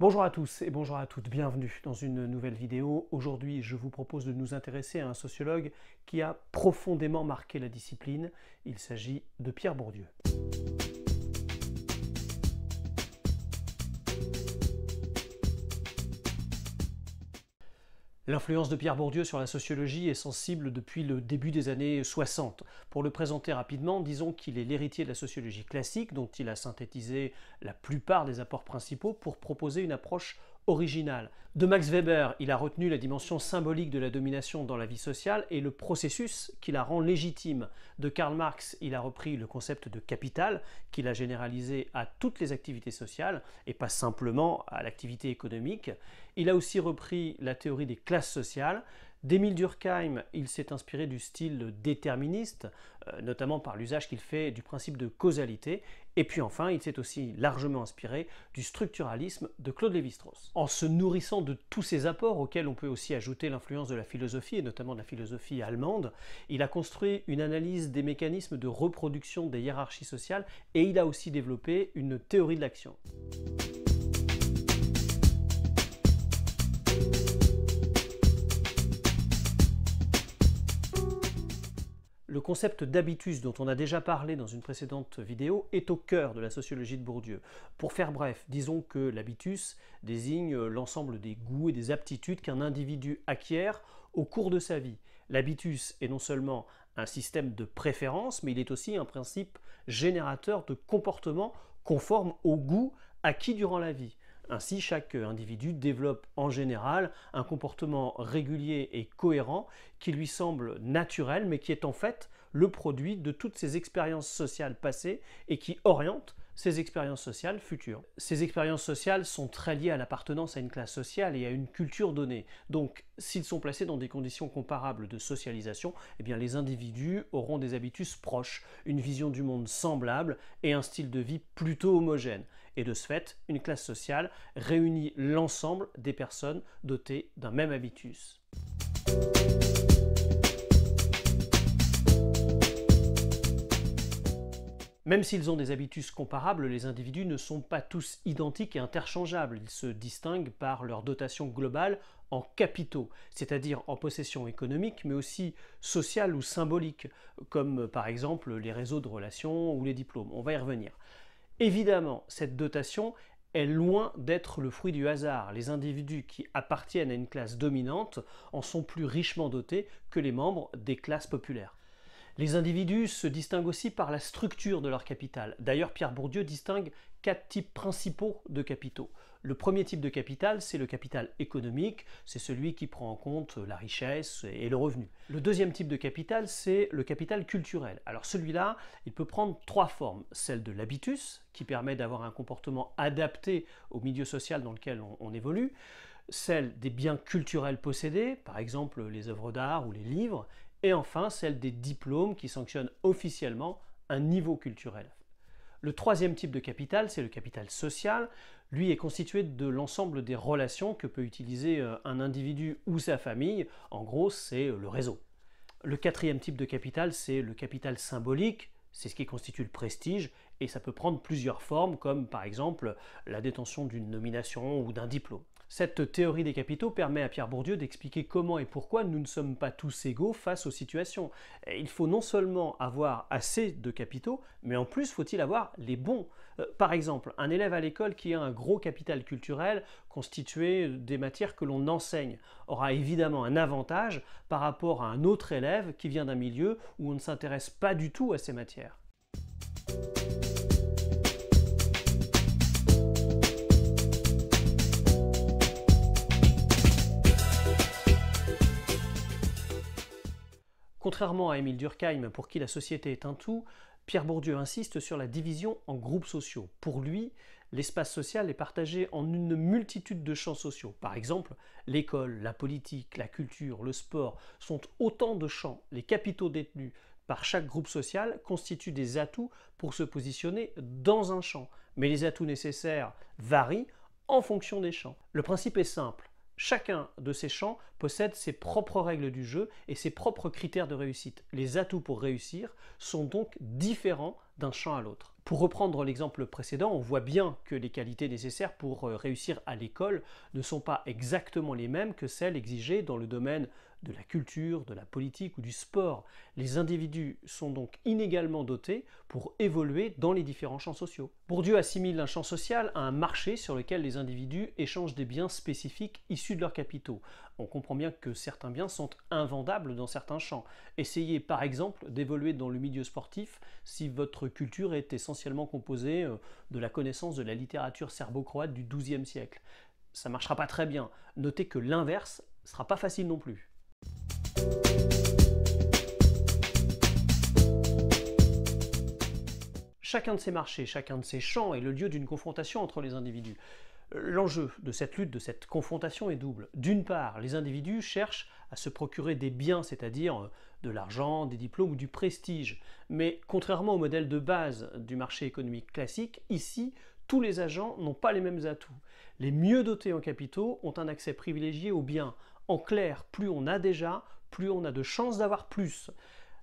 Bonjour à tous et bonjour à toutes, bienvenue dans une nouvelle vidéo. Aujourd'hui, je vous propose de nous intéresser à un sociologue qui a profondément marqué la discipline. Il s'agit de Pierre Bourdieu. L'influence de Pierre Bourdieu sur la sociologie est sensible depuis le début des années 60. Pour le présenter rapidement, disons qu'il est l'héritier de la sociologie classique dont il a synthétisé la plupart des apports principaux pour proposer une approche de Max Weber, il a retenu la dimension symbolique de la domination dans la vie sociale et le processus qui la rend légitime. De Karl Marx, il a repris le concept de capital qu'il a généralisé à toutes les activités sociales et pas simplement à l'activité économique. Il a aussi repris la théorie des classes sociales, D'Emile Durkheim, il s'est inspiré du style déterministe, euh, notamment par l'usage qu'il fait du principe de causalité, et puis enfin, il s'est aussi largement inspiré du structuralisme de Claude Lévi-Strauss. En se nourrissant de tous ces apports, auxquels on peut aussi ajouter l'influence de la philosophie, et notamment de la philosophie allemande, il a construit une analyse des mécanismes de reproduction des hiérarchies sociales, et il a aussi développé une théorie de l'action. le concept d'habitus dont on a déjà parlé dans une précédente vidéo est au cœur de la sociologie de Bourdieu. Pour faire bref, disons que l'habitus désigne l'ensemble des goûts et des aptitudes qu'un individu acquiert au cours de sa vie. L'habitus est non seulement un système de préférence, mais il est aussi un principe générateur de comportements conformes aux goûts acquis durant la vie. Ainsi, chaque individu développe en général un comportement régulier et cohérent qui lui semble naturel mais qui est en fait le produit de toutes ses expériences sociales passées et qui oriente ces expériences sociales futures. Ces expériences sociales sont très liées à l'appartenance à une classe sociale et à une culture donnée. Donc, s'ils sont placés dans des conditions comparables de socialisation, eh bien les individus auront des habitus proches, une vision du monde semblable et un style de vie plutôt homogène. Et de ce fait, une classe sociale réunit l'ensemble des personnes dotées d'un même habitus. Même s'ils ont des habitus comparables, les individus ne sont pas tous identiques et interchangeables. Ils se distinguent par leur dotation globale en capitaux, c'est-à-dire en possession économique, mais aussi sociale ou symbolique, comme par exemple les réseaux de relations ou les diplômes. On va y revenir. Évidemment, cette dotation est loin d'être le fruit du hasard. Les individus qui appartiennent à une classe dominante en sont plus richement dotés que les membres des classes populaires. Les individus se distinguent aussi par la structure de leur capital. D'ailleurs, Pierre Bourdieu distingue quatre types principaux de capitaux. Le premier type de capital, c'est le capital économique, c'est celui qui prend en compte la richesse et le revenu. Le deuxième type de capital, c'est le capital culturel. Alors celui-là, il peut prendre trois formes. Celle de l'habitus, qui permet d'avoir un comportement adapté au milieu social dans lequel on, évolue celle des biens culturels possédés, par exemple les œuvres d'art ou les livres, et enfin celle des diplômes qui sanctionnent officiellement un niveau culturel. Le troisième type de capital, c'est le capital social. Lui est constitué de l'ensemble des relations que peut utiliser euh, un individu ou sa famille. En gros, c'est euh, le réseau. Le quatrième type de capital, c'est le capital symbolique. C'est ce qui constitue le prestige et ça peut prendre plusieurs formes comme par exemple la détention d'une nomination ou d'un diplôme. Cette théorie des capitaux permet à Pierre Bourdieu d'expliquer comment et pourquoi nous ne sommes pas tous égaux face aux situations. il faut non seulement avoir assez de capitaux, mais en plus faut-il avoir les bons. Euh, par exemple, un élève à l'école qui a un gros capital culturel constitué des matières que l'on enseigne aura évidemment un avantage par rapport à un autre élève qui vient d'un milieu où on ne s'intéresse pas du tout à ces matières. Contrairement à Émile Durkheim, pour qui la société est un tout, Pierre Bourdieu insiste sur la division en groupes sociaux. Pour lui, l'espace social est partagé en une multitude de champs sociaux. Par exemple, l'école, la politique, la culture, le sport sont autant de champs. Les capitaux détenus par chaque groupe social constituent des atouts pour se positionner dans un champ. Mais les atouts nécessaires varient en fonction des champs. Le principe est simple. Chacun de ces champs possède ses propres règles du jeu et ses propres critères de réussite. Les atouts pour réussir sont donc différents d'un champ à l'autre. Pour reprendre l'exemple précédent, on voit bien que les qualités nécessaires pour euh, réussir à l'école ne sont pas exactement les mêmes que celles exigées dans le domaine de la culture, de la politique ou du sport. Les individus sont donc inégalement dotés pour évoluer dans les différents champs sociaux. Bourdieu assimile un champ social à un marché sur lequel les individus échangent des biens spécifiques issus de leurs capitaux. On comprend bien que certains biens sont invendables dans certains champs. Essayez par exemple d'évoluer dans le milieu sportif si votre culture est essentiellement composée euh, de la connaissance de la littérature serbo-croate du XIIe siècle. Ça ne marchera pas très bien. Notez que l'inverse ne sera pas facile non plus. Chacun de ces marchés, chacun de ces champs est le lieu d'une confrontation entre les individus. Euh, l'enjeu de cette lutte, de cette confrontation est double. D'une part, les individus cherchent à se procurer des biens, c'est-à-dire euh, de l'argent, des diplômes ou du prestige. Mais contrairement au modèle de base du marché économique classique, ici, tous les agents n'ont pas les mêmes atouts. Les mieux dotés en capitaux ont un accès privilégié aux biens. En clair, plus on a déjà, plus on a de chances d'avoir plus.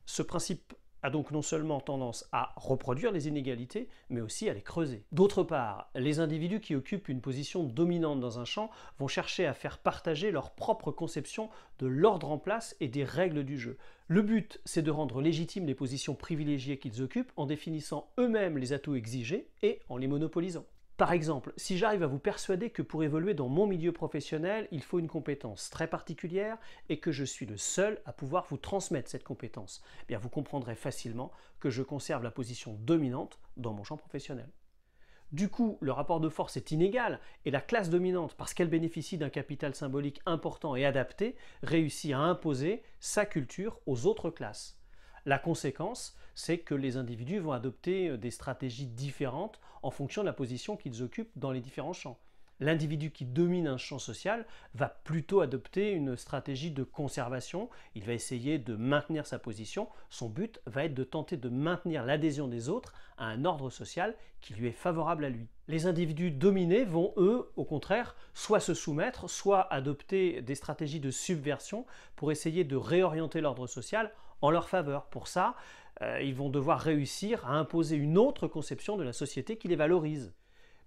Ce principe a donc non seulement tendance à reproduire les inégalités, mais aussi à les creuser. D'autre part, les individus qui occupent une position dominante dans un champ vont chercher à faire partager leur propre conception de l'ordre en place et des règles du jeu. Le but, c'est de rendre légitimes les positions privilégiées qu'ils occupent en définissant eux-mêmes les atouts exigés et en les monopolisant. Par exemple, si j'arrive à vous persuader que pour évoluer dans mon milieu professionnel, il faut une compétence très particulière et que je suis le seul à pouvoir vous transmettre cette compétence, eh bien vous comprendrez facilement que je conserve la position dominante dans mon champ professionnel. Du coup, le rapport de force est inégal et la classe dominante, parce qu'elle bénéficie d'un capital symbolique important et adapté, réussit à imposer sa culture aux autres classes. La conséquence, c'est que les individus vont adopter euh, des stratégies différentes en fonction de la position qu'ils occupent dans les différents champs. L'individu qui domine un champ social va plutôt adopter une stratégie de conservation, il va essayer de maintenir sa position, son but va être de tenter de maintenir l'adhésion des autres à un ordre social qui lui est favorable à lui. Les individus dominés vont, eux, au contraire, soit se soumettre, soit adopter des stratégies de subversion pour essayer de réorienter l'ordre social en leur faveur. Pour ça, euh, ils vont devoir réussir à imposer une autre conception de la société qui les valorise.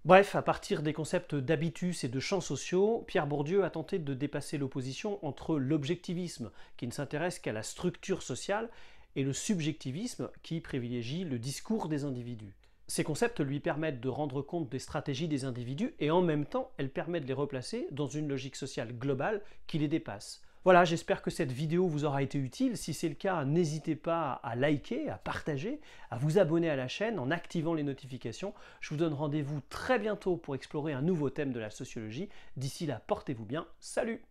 Bref, à partir des concepts d'habitus et de champs sociaux, Pierre Bourdieu a tenté de dépasser l'opposition entre l'objectivisme, qui ne s'intéresse qu'à la structure sociale, et le subjectivisme, qui privilégie le discours des individus. Ces concepts lui permettent de rendre compte des stratégies des individus et en même temps, elles permettent de les replacer dans une logique sociale globale qui les dépasse. Voilà, j'espère que cette vidéo vous aura été utile. Si c'est le cas, n'hésitez pas à liker, à partager, à vous abonner à la chaîne en activant les notifications. Je vous donne rendez-vous très bientôt pour explorer un nouveau thème de la sociologie. D'ici là, portez-vous bien. Salut